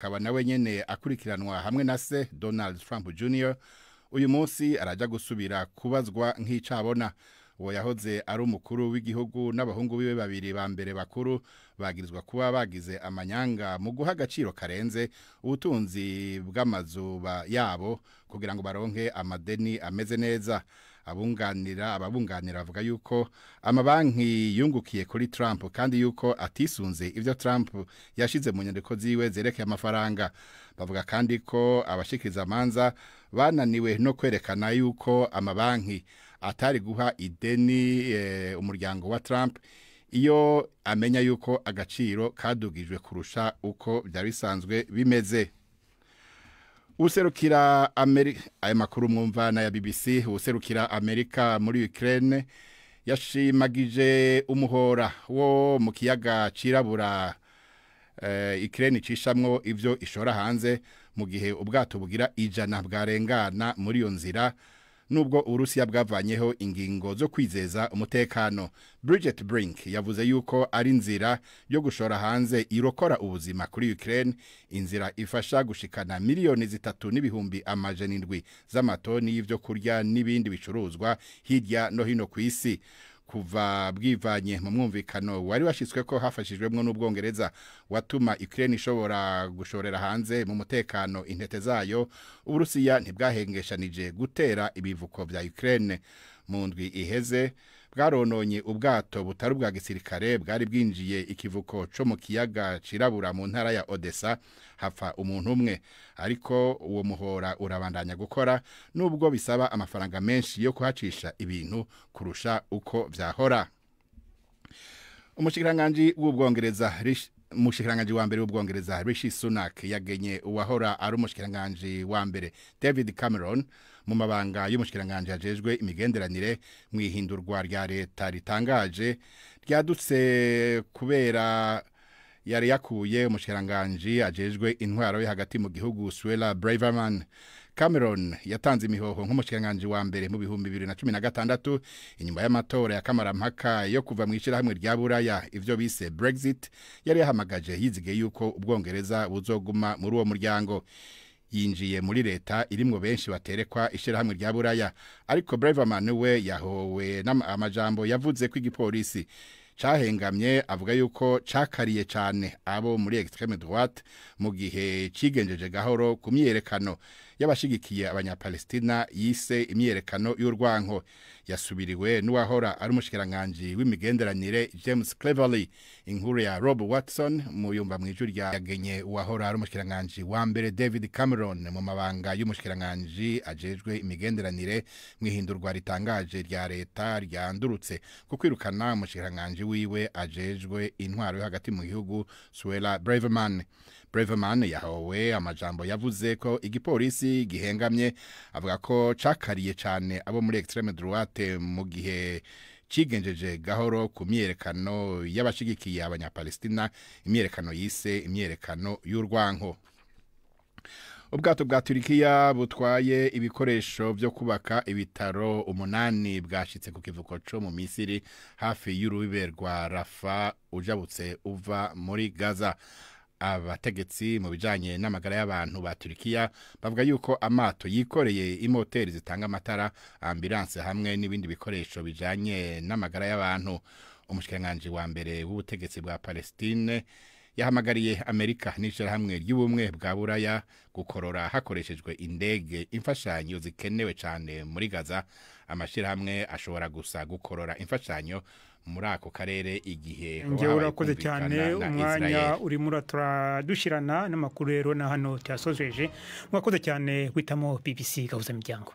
akaba nawe nyine akurikiranwa hamwe na se donald trump Jr.. uyu munsi arajya gusubira kubazwa nk'icabona uwo yahoze ari umukuru w'igihugu n'abahungu biwe babiri ba mbere bakuru bagirizwa kuba bagize amanyanga mu guha agaciro karenze ubutunzi bw'amazu yabo kugira ngo baronke amadeni ameze neza abunganira ababunganira avuga yuko amabanki yungukiye kuri Trump kandi yuko atisunze ibyo Trump yashize mu nyandiko ziwe zerekeye amafaranga bavuga kandi ko abashikiriza amanza bananiwe no kwerekana yuko amabanki atari guha ideni eh, umuryango wa Trump iyo amenya yuko agaciro kadugijwe kurusha uko byari bisanzwe bimeze userukira amerika aya makuru mwumva na ya bbc userukira amerika muri ukraine yashimagije umuhora wo mu kiyaga cirabura eh, ikirere icishamwo ibyo ishora hanze mu gihe ubwato bugira ijana bwarengana muri iyo nzira nubwo uburusiya bwavanyeho ingingo zo kwizeza umutekano Bridget Brink yavuze yuko ari inzira yo gushora hanze irokora ubuzima kuri Ukraine inzira ifasha gushikana miliyoni zitatu n'ibihumbi amajenindwi z'amatoni y'ivyo kurya n'ibindi bicuruzwa hirya no hino ku isi kuva bwivanye mu mwumvikano wari washyizwe ko hafashijwemo n'ubwongereza watuma Ukraine ishobora gushorera hanze mu mutekano intete zayo uburusiya ntibwahengeshanije gutera ibivuko bya Ukraine mu ndwi iheze bwarononye ubwato butari ubwa gisirikare bwari bwinjiye ikivuko cyo mu kiyaga cirabura mu ntara ya Odessa hapfa umuntu umwe ariko uwo muhora urabandanya gukora nubwo bisaba amafaranga menshi yo kuhacisha ibintu kurusha uko byahora umushikiranganji w'ubwongereza umushyikiranganje wa mbere w'ubwongereza rishi sunak yagenye uwahora ari umushyikiranganje wa mbere david cameron mu mabanga y'umushyikiranganje hajejwe imigenderanire mu ihindurwa rya leta ritangaje ryadutse kubera yari yakuye umushyiranganje ajejwe intwaro yo hagati mu gihugu Suella Braverman Cameron yatanze imihoho nk'umushikiranganji wa mbere mu bihumbi bibiri na cumi na gatandatu inyuma y'amatora ya kamarampaka yo kuva mu ishyirahamwe rya buraya ibyo bise brexit yari yahamagaje yizigiye yuko ubwongereza buzoguma muri uwo muryango yinjiye muri leta irimwo benshi baterekwa ishyirahamwe rya buraya ariko breverman we yahowe namajambo yavuze ko igipolisi cyahengamye avuga yuko cakariye cyane abo muri extreme droite mu gihe cigenjeje gahoro ku myiyerekano y'abashigikiye abanyapalestina yise imyerekano y'urwanko yasubiriwe n'uwahora ari umushikirankanje w'imigenderanire James Cleverly inkuru ya Rob Watson mu yumva mu ijuru ryagenye uwahora ari umushikirankanje wa mbere David Cameron mu mabanga y'umushikirankanje ajejwe imigenderanire mu ihindurwa ritangaje rya leta ryandurutse ku kwirukana umushikirankanje wiwe ajejwe intwaro yo hagati mu gihugu Suela Braverman Braverman yahowe amajambo yavuze ko igipolisi gihengamye avuga ko cakariye cyane abo muri extreme droite mu gihe cigenjeje gahoro ku myerekano y'abashigikiye abanyapalestina imyerekano yise imyerekano y'urwanko ubwato bwa turikiya butwaye ibikoresho byo kubaka ibitaro umunani bwashyitse ku kivuko cyo mu misiri hafi y'urubibe rwa rafa ujabutse uva muri gaza abategetsi mu bijyanye n'amagara y'abantu ba turikiya bavuga yuko amato yikoreye imoteri zitanga amatara ambilanse hamwe n'ibindi bikoresho bijyanye n'amagara y'abantu umushyirangajwi wa mbere w'ubutegetsi bwa palestine yahamagariye amerika n'ishyirahamwe ry'ubumwe bwa buraya gukorora hakoreshejwe indege imfashanyo zikenewe cyane muri gaza amashyirahamwe ashobora gusa gukorora imfashanyo muri ako karere igihe ngewe urakoze cyane umwanya urimo uradushirana n'amakuru rero na hano cyasojeje mwakoze cyane witamo bbc gahuza imiryango